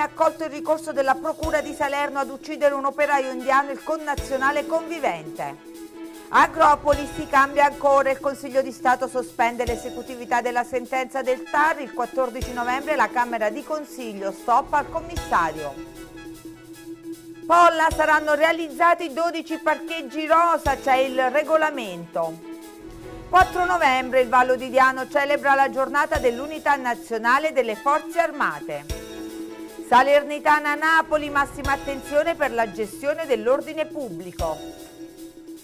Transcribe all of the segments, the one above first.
ha accolto il ricorso della Procura di Salerno ad uccidere un operaio indiano, il connazionale convivente. Agropoli si cambia ancora, il Consiglio di Stato sospende l'esecutività della sentenza del TAR, il 14 novembre la Camera di Consiglio stoppa al commissario. Polla saranno realizzati 12 parcheggi rosa, c'è il regolamento. 4 novembre il Vallo di Diano celebra la giornata dell'Unità Nazionale delle Forze Armate. Salernitana Napoli, massima attenzione per la gestione dell'ordine pubblico.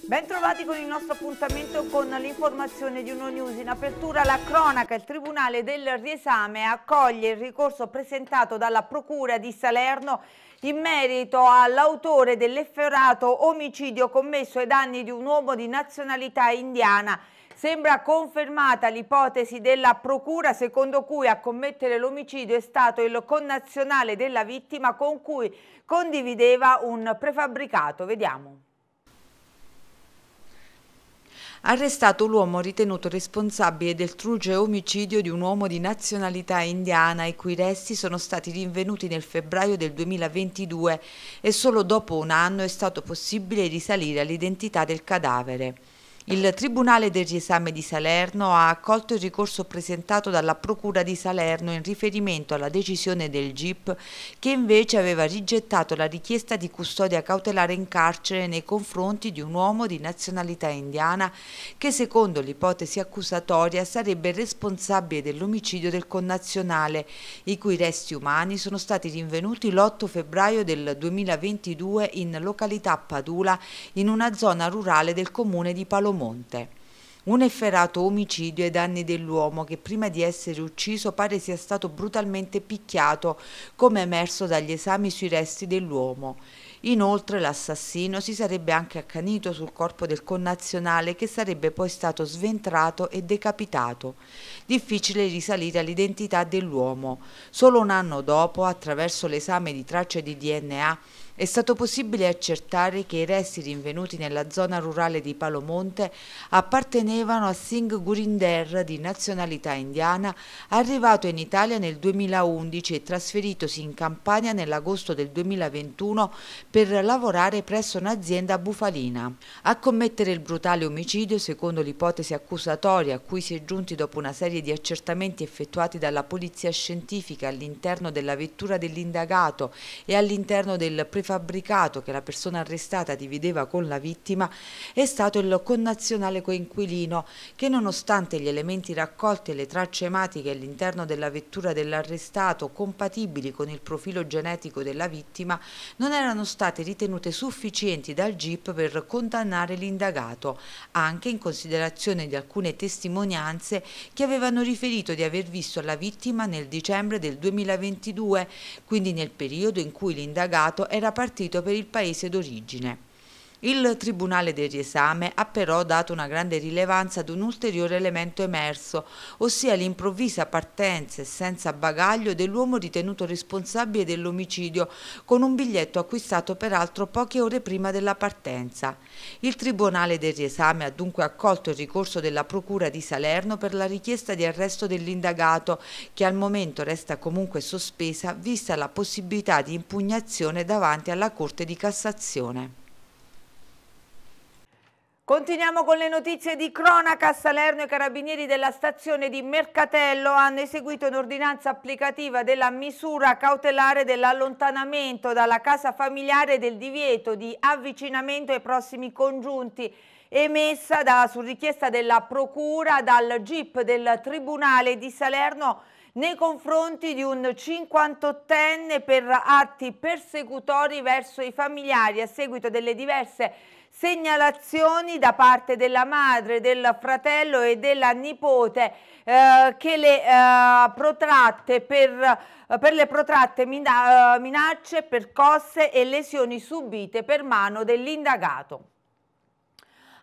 Bentrovati con il nostro appuntamento con l'informazione di Uno News. In apertura la cronaca, il Tribunale del Riesame accoglie il ricorso presentato dalla Procura di Salerno in merito all'autore dell'efferato omicidio commesso ai danni di un uomo di nazionalità indiana Sembra confermata l'ipotesi della procura secondo cui a commettere l'omicidio è stato il connazionale della vittima con cui condivideva un prefabbricato. Vediamo arrestato l'uomo ritenuto responsabile del truce omicidio di un uomo di nazionalità indiana i cui resti sono stati rinvenuti nel febbraio del 2022 e solo dopo un anno è stato possibile risalire all'identità del cadavere. Il Tribunale del riesame di Salerno ha accolto il ricorso presentato dalla Procura di Salerno in riferimento alla decisione del GIP che invece aveva rigettato la richiesta di custodia cautelare in carcere nei confronti di un uomo di nazionalità indiana che secondo l'ipotesi accusatoria sarebbe responsabile dell'omicidio del connazionale, i cui resti umani sono stati rinvenuti l'8 febbraio del 2022 in località Padula in una zona rurale del comune di Palomino Monte. Un efferato omicidio ai danni dell'uomo che prima di essere ucciso pare sia stato brutalmente picchiato come emerso dagli esami sui resti dell'uomo. Inoltre l'assassino si sarebbe anche accanito sul corpo del connazionale che sarebbe poi stato sventrato e decapitato. Difficile risalire all'identità dell'uomo. Solo un anno dopo, attraverso l'esame di tracce di DNA, è stato possibile accertare che i resti rinvenuti nella zona rurale di Palomonte appartenevano a Singh Gurinder di nazionalità indiana, arrivato in Italia nel 2011 e trasferitosi in Campania nell'agosto del 2021 per lavorare presso un'azienda bufalina. A commettere il brutale omicidio, secondo l'ipotesi accusatoria a cui si è giunti dopo una serie di accertamenti effettuati dalla polizia scientifica all'interno della vettura dell'indagato e all'interno del prefettore prefabbricato che la persona arrestata divideva con la vittima è stato il connazionale coinquilino che nonostante gli elementi raccolti e le tracce ematiche all'interno della vettura dell'arrestato compatibili con il profilo genetico della vittima non erano state ritenute sufficienti dal GIP per condannare l'indagato, anche in considerazione di alcune testimonianze che avevano riferito di aver visto la vittima nel dicembre del 2022, quindi nel periodo in cui l'indagato era partito per il paese d'origine. Il Tribunale del riesame ha però dato una grande rilevanza ad un ulteriore elemento emerso, ossia l'improvvisa partenza e senza bagaglio dell'uomo ritenuto responsabile dell'omicidio con un biglietto acquistato peraltro poche ore prima della partenza. Il Tribunale del riesame ha dunque accolto il ricorso della Procura di Salerno per la richiesta di arresto dell'indagato che al momento resta comunque sospesa vista la possibilità di impugnazione davanti alla Corte di Cassazione. Continuiamo con le notizie di cronaca. A Salerno i carabinieri della stazione di Mercatello hanno eseguito un'ordinanza applicativa della misura cautelare dell'allontanamento dalla casa familiare del divieto di avvicinamento ai prossimi congiunti emessa da, su richiesta della procura dal GIP del Tribunale di Salerno nei confronti di un 58enne per atti persecutori verso i familiari a seguito delle diverse segnalazioni da parte della madre, del fratello e della nipote eh, che le, eh, protratte per, eh, per le protratte mina eh, minacce, percosse e lesioni subite per mano dell'indagato.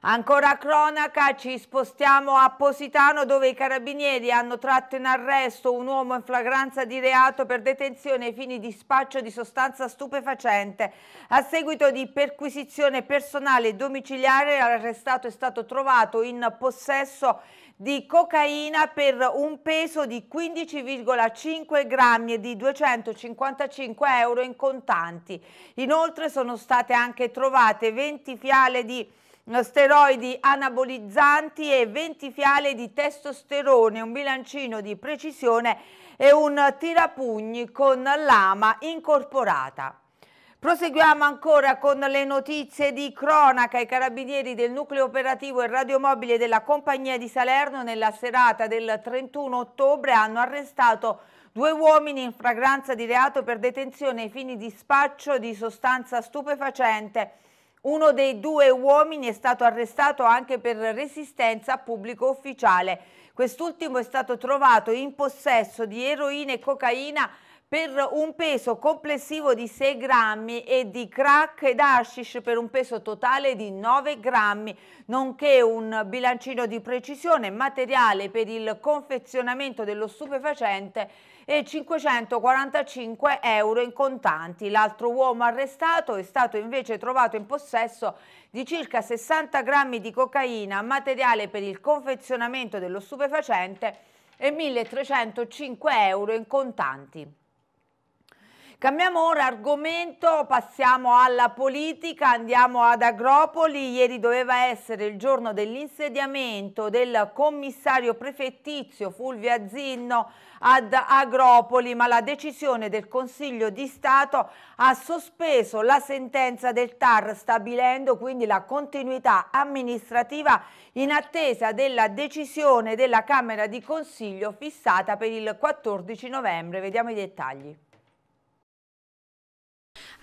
Ancora cronaca, ci spostiamo a Positano dove i carabinieri hanno tratto in arresto un uomo in flagranza di reato per detenzione ai fini di spaccio di sostanza stupefacente. A seguito di perquisizione personale e domiciliare l'arrestato è stato trovato in possesso di cocaina per un peso di 15,5 grammi e di 255 euro in contanti. Inoltre sono state anche trovate 20 fiale di steroidi anabolizzanti e 20 fiale di testosterone, un bilancino di precisione e un tirapugni con lama incorporata. Proseguiamo ancora con le notizie di cronaca. I carabinieri del nucleo operativo e radiomobile della Compagnia di Salerno nella serata del 31 ottobre hanno arrestato due uomini in fragranza di reato per detenzione ai fini di spaccio di sostanza stupefacente uno dei due uomini è stato arrestato anche per resistenza a pubblico ufficiale. Quest'ultimo è stato trovato in possesso di eroina e cocaina per un peso complessivo di 6 grammi e di crack ed hashish per un peso totale di 9 grammi, nonché un bilancino di precisione, materiale per il confezionamento dello stupefacente e 545 euro in contanti. L'altro uomo arrestato è stato invece trovato in possesso di circa 60 grammi di cocaina, materiale per il confezionamento dello stupefacente e 1.305 euro in contanti. Cambiamo ora argomento, passiamo alla politica, andiamo ad Agropoli. Ieri doveva essere il giorno dell'insediamento del commissario prefettizio Fulvio Azinno ad Agropoli, ma la decisione del Consiglio di Stato ha sospeso la sentenza del TAR, stabilendo quindi la continuità amministrativa in attesa della decisione della Camera di Consiglio fissata per il 14 novembre. Vediamo i dettagli.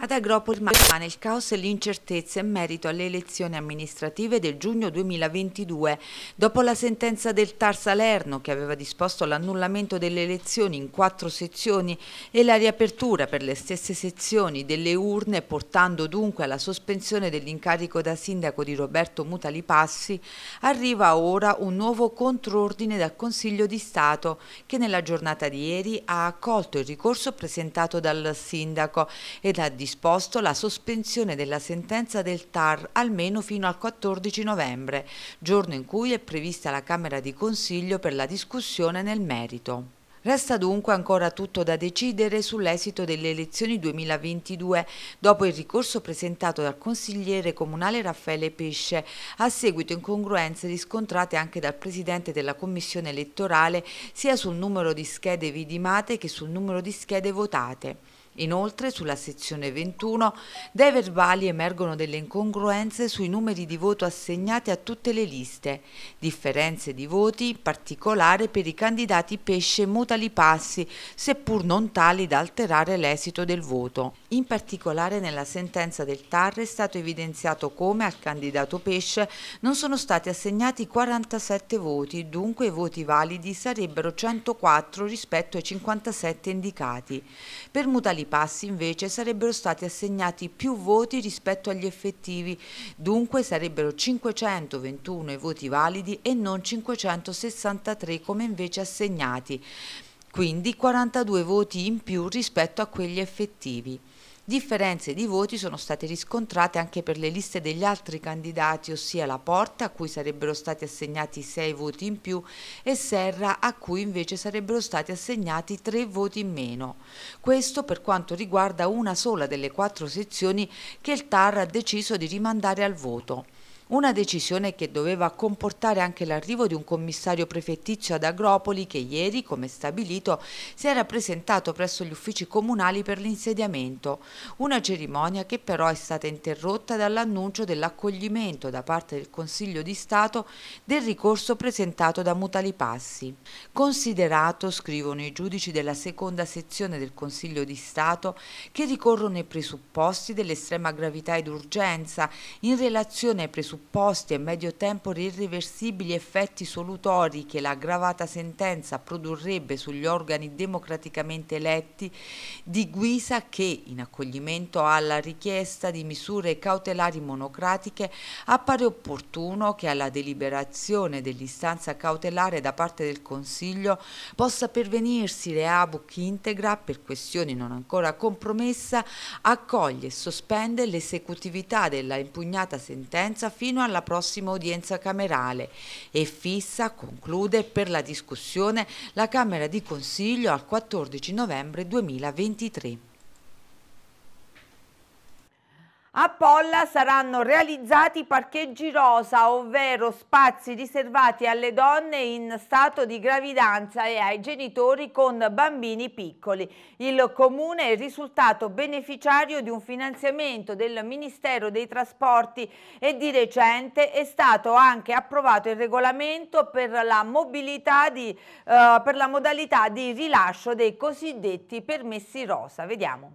Ad Agropoli rimane il caos e l'incertezza in merito alle elezioni amministrative del giugno 2022. Dopo la sentenza del TAR Salerno che aveva disposto l'annullamento delle elezioni in quattro sezioni e la riapertura per le stesse sezioni delle urne portando dunque alla sospensione dell'incarico da sindaco di Roberto Mutali Passi, arriva ora un nuovo controordine dal Consiglio di Stato che nella giornata di ieri ha accolto il ricorso presentato dal sindaco ed ha disposto disposto la sospensione della sentenza del TAR almeno fino al 14 novembre, giorno in cui è prevista la Camera di Consiglio per la discussione nel merito. Resta dunque ancora tutto da decidere sull'esito delle elezioni 2022 dopo il ricorso presentato dal consigliere comunale Raffaele Pesce a seguito incongruenze riscontrate anche dal presidente della commissione elettorale sia sul numero di schede vidimate che sul numero di schede votate. Inoltre, sulla sezione 21, dai verbali emergono delle incongruenze sui numeri di voto assegnati a tutte le liste, differenze di voti in particolare per i candidati Pesce e Mutali Passi, seppur non tali da alterare l'esito del voto. In particolare nella sentenza del TAR è stato evidenziato come al candidato Pesce non sono stati assegnati 47 voti, dunque i voti validi sarebbero 104 rispetto ai 57 indicati. Per Mutali passi invece sarebbero stati assegnati più voti rispetto agli effettivi, dunque sarebbero 521 i voti validi e non 563 come invece assegnati, quindi 42 voti in più rispetto a quelli effettivi. Differenze di voti sono state riscontrate anche per le liste degli altri candidati, ossia La Porta, a cui sarebbero stati assegnati 6 voti in più, e Serra, a cui invece sarebbero stati assegnati 3 voti in meno. Questo per quanto riguarda una sola delle quattro sezioni che il TAR ha deciso di rimandare al voto. Una decisione che doveva comportare anche l'arrivo di un commissario prefettizio ad Agropoli che ieri, come stabilito, si era presentato presso gli uffici comunali per l'insediamento. Una cerimonia che però è stata interrotta dall'annuncio dell'accoglimento da parte del Consiglio di Stato del ricorso presentato da Mutali Passi. Considerato, scrivono i giudici della seconda sezione del Consiglio di Stato, che ricorrono i presupposti dell'estrema gravità ed urgenza in relazione ai presupposti supposti e medio tempo gli irreversibili effetti solutori che l'aggravata sentenza produrrebbe sugli organi democraticamente eletti, di guisa che, in accoglimento alla richiesta di misure cautelari monocratiche, appare opportuno che alla deliberazione dell'istanza cautelare da parte del Consiglio possa pervenirsi Reabuc integra per questioni non ancora compromessa, accoglie e sospende l'esecutività della impugnata sentenza fino fino alla prossima udienza camerale e fissa, conclude, per la discussione la Camera di Consiglio al 14 novembre 2023. A Polla saranno realizzati parcheggi rosa, ovvero spazi riservati alle donne in stato di gravidanza e ai genitori con bambini piccoli. Il comune è risultato beneficiario di un finanziamento del Ministero dei Trasporti e di recente è stato anche approvato il regolamento per la, di, eh, per la modalità di rilascio dei cosiddetti permessi rosa. Vediamo.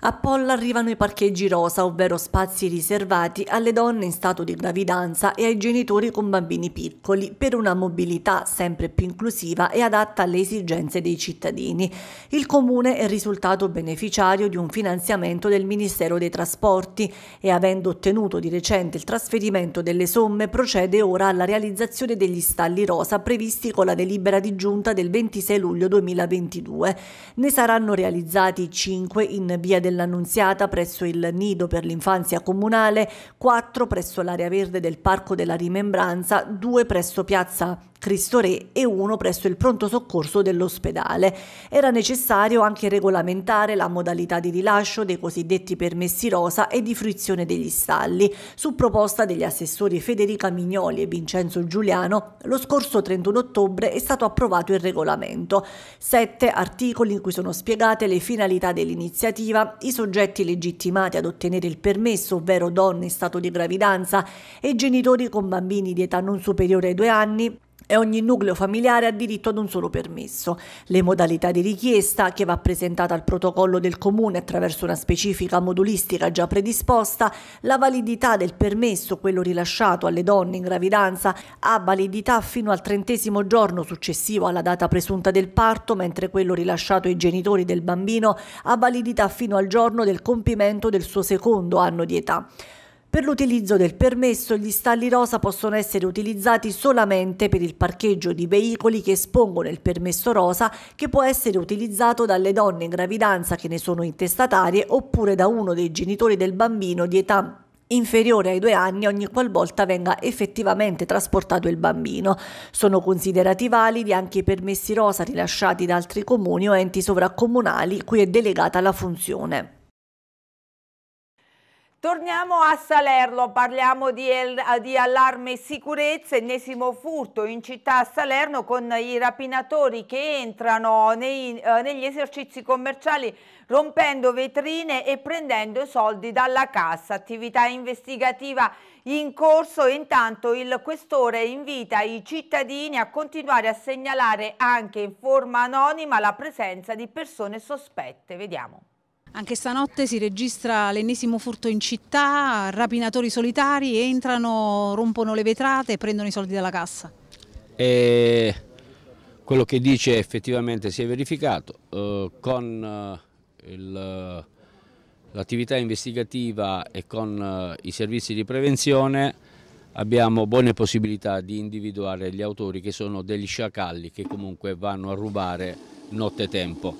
A Polla arrivano i parcheggi rosa, ovvero spazi riservati alle donne in stato di gravidanza e ai genitori con bambini piccoli, per una mobilità sempre più inclusiva e adatta alle esigenze dei cittadini. Il comune è risultato beneficiario di un finanziamento del Ministero dei Trasporti e avendo ottenuto di recente il trasferimento delle somme procede ora alla realizzazione degli stalli rosa previsti con la delibera di giunta del 26 luglio 2022. Ne saranno realizzati 5 in via del dell'Annunziata presso il Nido per l'infanzia comunale, quattro presso l'area verde del Parco della Rimembranza, due presso Piazza Cristo Re e uno presso il pronto soccorso dell'ospedale. Era necessario anche regolamentare la modalità di rilascio dei cosiddetti permessi rosa e di fruizione degli stalli. Su proposta degli assessori Federica Mignoli e Vincenzo Giuliano, lo scorso 31 ottobre è stato approvato il regolamento. Sette articoli in cui sono spiegate le finalità dell'iniziativa, i soggetti legittimati ad ottenere il permesso, ovvero donne in stato di gravidanza e genitori con bambini di età non superiore ai due anni, e ogni nucleo familiare ha diritto ad un solo permesso. Le modalità di richiesta, che va presentata al protocollo del comune attraverso una specifica modulistica già predisposta, la validità del permesso, quello rilasciato alle donne in gravidanza, ha validità fino al trentesimo giorno successivo alla data presunta del parto, mentre quello rilasciato ai genitori del bambino ha validità fino al giorno del compimento del suo secondo anno di età. Per l'utilizzo del permesso gli stalli rosa possono essere utilizzati solamente per il parcheggio di veicoli che espongono il permesso rosa che può essere utilizzato dalle donne in gravidanza che ne sono intestatarie oppure da uno dei genitori del bambino di età inferiore ai due anni ogni qualvolta venga effettivamente trasportato il bambino. Sono considerati validi anche i permessi rosa rilasciati da altri comuni o enti sovraccomunali cui è delegata la funzione. Torniamo a Salerno, parliamo di, di, allarme sicurezza, ennesimo furto in città a Salerno con i rapinatori che entrano nei, eh, negli esercizi commerciali rompendo vetrine e prendendo soldi dalla cassa. Attività investigativa in corso, intanto il questore invita i cittadini a continuare a segnalare anche in forma anonima la presenza di persone sospette. Vediamo. Anche stanotte si registra l'ennesimo furto in città, rapinatori solitari entrano, rompono le vetrate e prendono i soldi dalla cassa. E quello che dice effettivamente si è verificato eh, con eh, l'attività investigativa e con eh, i servizi di prevenzione abbiamo buone possibilità di individuare gli autori che sono degli sciacalli che comunque vanno a rubare nottetempo.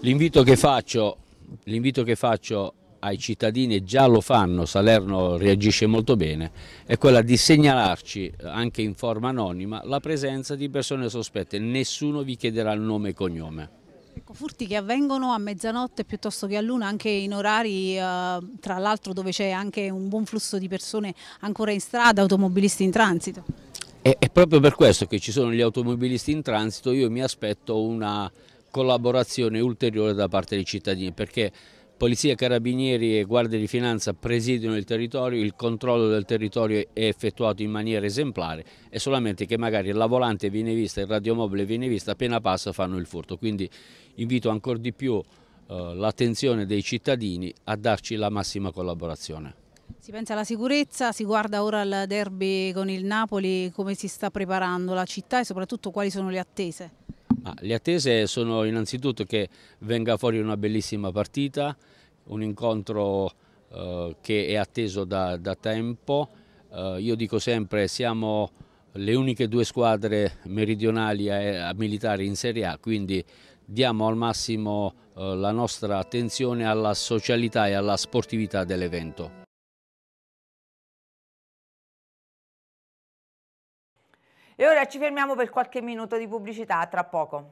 L'invito che faccio L'invito che faccio ai cittadini già lo fanno, Salerno reagisce molto bene, è quella di segnalarci anche in forma anonima la presenza di persone sospette, nessuno vi chiederà il nome e cognome. Ecco, furti che avvengono a mezzanotte piuttosto che a luna, anche in orari eh, tra l'altro dove c'è anche un buon flusso di persone ancora in strada, automobilisti in transito. È, è proprio per questo che ci sono gli automobilisti in transito, io mi aspetto una collaborazione ulteriore da parte dei cittadini perché Polizia, Carabinieri e Guardia di Finanza presidono il territorio, il controllo del territorio è effettuato in maniera esemplare e solamente che magari la volante viene vista, il radiomobile viene vista, appena passa fanno il furto. Quindi invito ancora di più eh, l'attenzione dei cittadini a darci la massima collaborazione. Si pensa alla sicurezza, si guarda ora al derby con il Napoli, come si sta preparando la città e soprattutto quali sono le attese? Ma le attese sono innanzitutto che venga fuori una bellissima partita, un incontro eh, che è atteso da, da tempo. Eh, io dico sempre siamo le uniche due squadre meridionali a, a militare in Serie A, quindi diamo al massimo eh, la nostra attenzione alla socialità e alla sportività dell'evento. E ora ci fermiamo per qualche minuto di pubblicità, tra poco.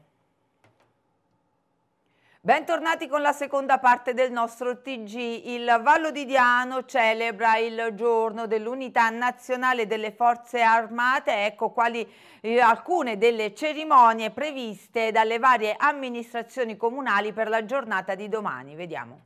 Bentornati con la seconda parte del nostro TG. Il Vallo di Diano celebra il giorno dell'unità nazionale delle forze armate, ecco quali eh, alcune delle cerimonie previste dalle varie amministrazioni comunali per la giornata di domani. Vediamo.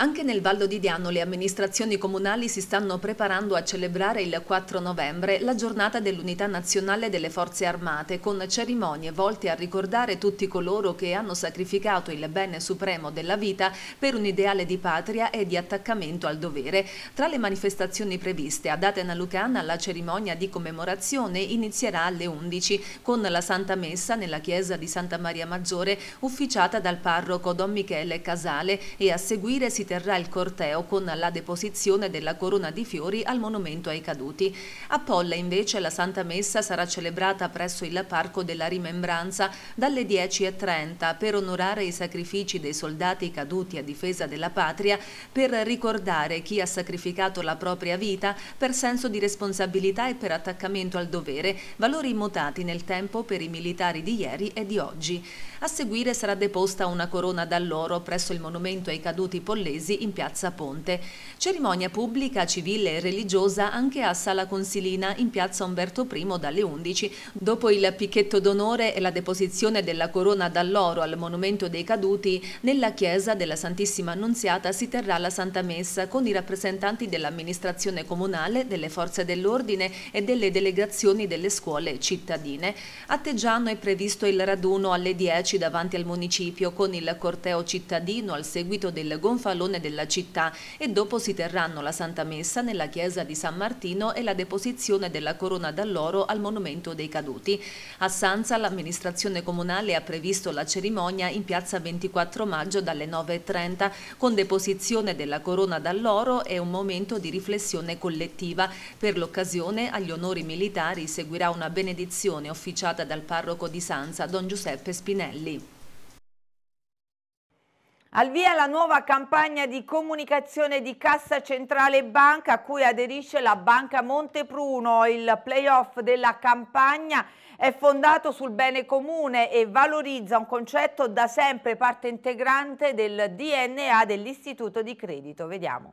Anche nel Vallo di Diano le amministrazioni comunali si stanno preparando a celebrare il 4 novembre la giornata dell'Unità Nazionale delle Forze Armate con cerimonie volte a ricordare tutti coloro che hanno sacrificato il bene supremo della vita per un ideale di patria e di attaccamento al dovere. Tra le manifestazioni previste ad Atena Lucana la cerimonia di commemorazione inizierà alle 11 con la Santa Messa nella chiesa di Santa Maria Maggiore ufficiata dal parroco Don Michele Casale e a seguire si terrà il corteo con la deposizione della corona di fiori al monumento ai caduti. A Polla invece la Santa Messa sarà celebrata presso il Parco della Rimembranza dalle 10.30 per onorare i sacrifici dei soldati caduti a difesa della patria, per ricordare chi ha sacrificato la propria vita per senso di responsabilità e per attaccamento al dovere, valori immutati nel tempo per i militari di ieri e di oggi. A seguire sarà deposta una corona d'alloro presso il monumento ai caduti pollesi Borghesi in piazza Ponte. Cerimonia pubblica, civile e religiosa anche a Sala Consilina in piazza Umberto I dalle 11. Dopo il picchetto d'onore e la deposizione della corona dall'oro al Monumento dei Caduti, nella chiesa della Santissima Annunziata si terrà la Santa Messa con i rappresentanti dell'amministrazione comunale, delle forze dell'ordine e delle delegazioni delle scuole cittadine. A Teggiano è previsto il raduno alle 10 davanti al municipio con il corteo cittadino al seguito del gonfalone zone della città e dopo si terranno la Santa Messa nella chiesa di San Martino e la deposizione della corona d'alloro al Monumento dei Caduti. A Sanza l'amministrazione comunale ha previsto la cerimonia in piazza 24 maggio dalle 9.30 con deposizione della corona d'alloro e un momento di riflessione collettiva. Per l'occasione agli onori militari seguirà una benedizione officiata dal parroco di Sanza, Don Giuseppe Spinelli. Al via la nuova campagna di comunicazione di Cassa Centrale Banca a cui aderisce la Banca Montepruno. Il playoff della campagna è fondato sul bene comune e valorizza un concetto da sempre parte integrante del DNA dell'Istituto di Credito. Vediamo.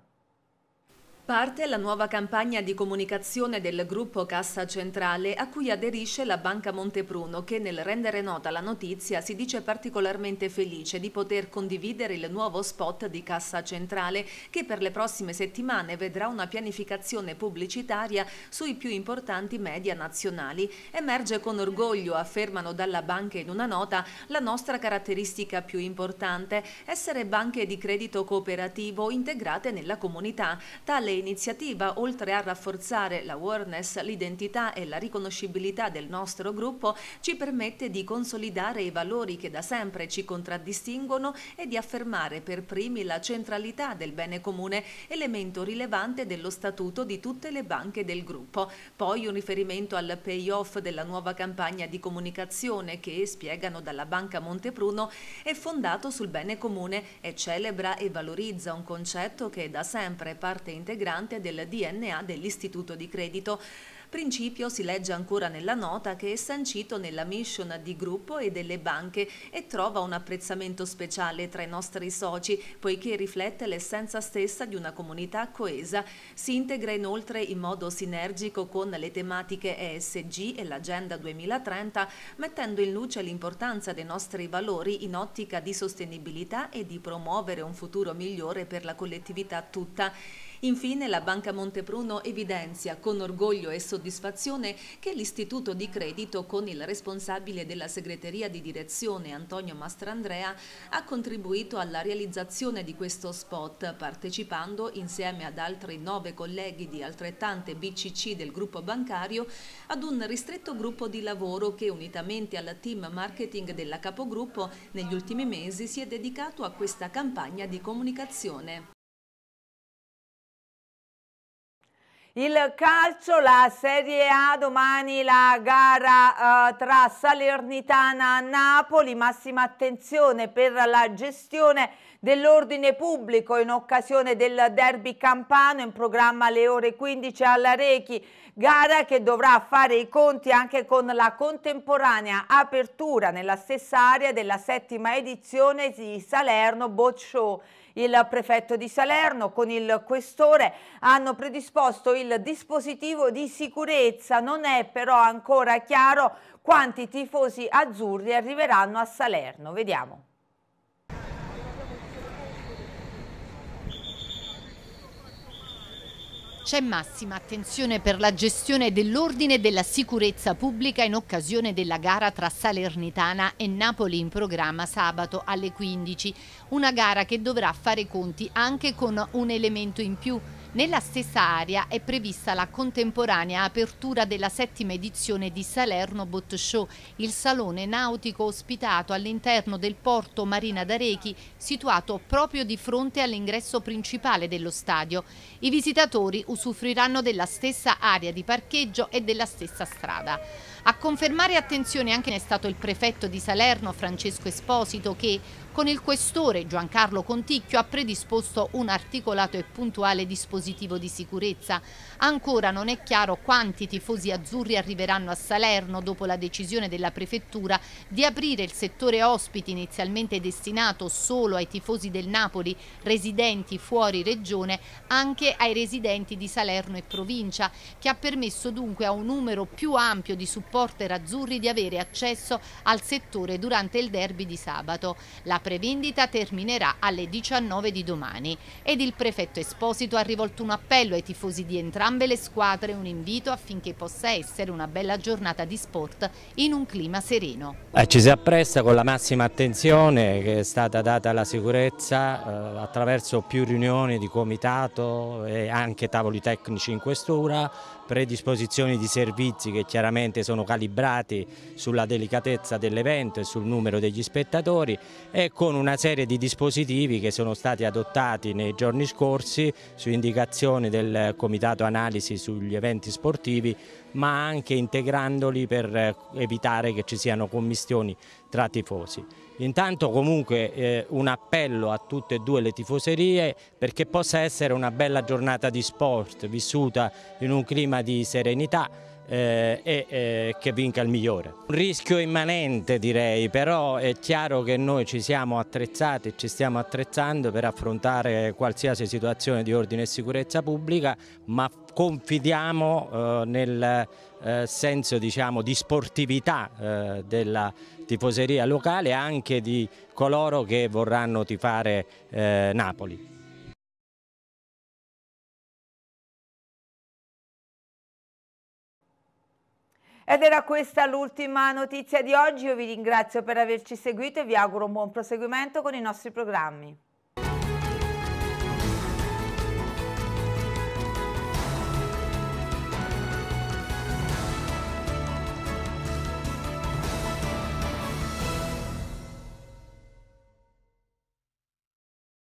Parte la nuova campagna di comunicazione del gruppo Cassa Centrale a cui aderisce la Banca Montepruno che nel rendere nota la notizia si dice particolarmente felice di poter condividere il nuovo spot di Cassa Centrale che per le prossime settimane vedrà una pianificazione pubblicitaria sui più importanti media nazionali. Emerge con orgoglio, affermano dalla banca in una nota, la nostra caratteristica più importante, essere banche di credito cooperativo integrate nella comunità. Tale iniziativa, oltre a rafforzare l'awareness, l'identità e la riconoscibilità del nostro gruppo, ci permette di consolidare i valori che da sempre ci contraddistinguono e di affermare per primi la centralità del bene comune, elemento rilevante dello statuto di tutte le banche del gruppo. Poi un riferimento al payoff della nuova campagna di comunicazione che, spiegano dalla Banca Montepruno, è fondato sul bene comune e celebra e valorizza un concetto che da sempre parte integrante integrante del DNA dell'istituto di credito. Principio si legge ancora nella nota che è sancito nella mission di gruppo e delle banche e trova un apprezzamento speciale tra i nostri soci, poiché riflette l'essenza stessa di una comunità coesa. Si integra inoltre in modo sinergico con le tematiche ESG e l'Agenda 2030, mettendo in luce l'importanza dei nostri valori in ottica di sostenibilità e di promuovere un futuro migliore per la collettività tutta. Infine la Banca Montepruno evidenzia con orgoglio e soddisfazione che l'istituto di credito con il responsabile della segreteria di direzione Antonio Mastrandrea ha contribuito alla realizzazione di questo spot partecipando insieme ad altri nove colleghi di altrettante BCC del gruppo bancario ad un ristretto gruppo di lavoro che unitamente al team marketing della capogruppo negli ultimi mesi si è dedicato a questa campagna di comunicazione. Il calcio, la Serie A, domani la gara eh, tra Salernitana e Napoli, massima attenzione per la gestione dell'ordine pubblico in occasione del derby campano in programma alle ore 15 alla Rechi, gara che dovrà fare i conti anche con la contemporanea apertura nella stessa area della settima edizione di Salerno Boccio. Il prefetto di Salerno con il questore hanno predisposto il dispositivo di sicurezza, non è però ancora chiaro quanti tifosi azzurri arriveranno a Salerno. Vediamo. C'è massima attenzione per la gestione dell'ordine e della sicurezza pubblica in occasione della gara tra Salernitana e Napoli in programma sabato alle 15. Una gara che dovrà fare conti anche con un elemento in più nella stessa area è prevista la contemporanea apertura della settima edizione di Salerno Boat Show, il salone nautico ospitato all'interno del porto Marina d'Arechi, situato proprio di fronte all'ingresso principale dello stadio. I visitatori usufruiranno della stessa area di parcheggio e della stessa strada. A confermare attenzione anche ne è stato il prefetto di Salerno Francesco Esposito che con il questore Giancarlo Conticchio ha predisposto un articolato e puntuale dispositivo di sicurezza. Ancora non è chiaro quanti tifosi azzurri arriveranno a Salerno dopo la decisione della prefettura di aprire il settore ospiti inizialmente destinato solo ai tifosi del Napoli residenti fuori regione anche ai residenti di Salerno e provincia, che ha permesso dunque a un numero più ampio di supporter azzurri di avere accesso al settore durante il derby di sabato. La prevendita terminerà alle 19 di domani ed il prefetto Esposito ha rivolto un appello ai tifosi di entrambe le squadre un invito affinché possa essere una bella giornata di sport in un clima sereno. Eh, ci si appresta con la massima attenzione che è stata data alla sicurezza eh, attraverso più riunioni di comitato e anche tavoli tecnici in questura, predisposizioni di servizi che chiaramente sono calibrati sulla delicatezza dell'evento e sul numero degli spettatori e con una serie di dispositivi che sono stati adottati nei giorni scorsi su indicazione del Comitato Analisi sugli eventi sportivi ma anche integrandoli per eh, evitare che ci siano commistioni tra tifosi. Intanto comunque eh, un appello a tutte e due le tifoserie perché possa essere una bella giornata di sport vissuta in un clima di serenità eh, e eh, che vinca il migliore. Un rischio immanente direi, però è chiaro che noi ci siamo attrezzati, ci stiamo attrezzando per affrontare qualsiasi situazione di ordine e sicurezza pubblica, ma confidiamo eh, nel eh, senso diciamo, di sportività eh, della tifoseria locale e anche di coloro che vorranno tifare eh, Napoli. Ed era questa l'ultima notizia di oggi, io vi ringrazio per averci seguito e vi auguro un buon proseguimento con i nostri programmi.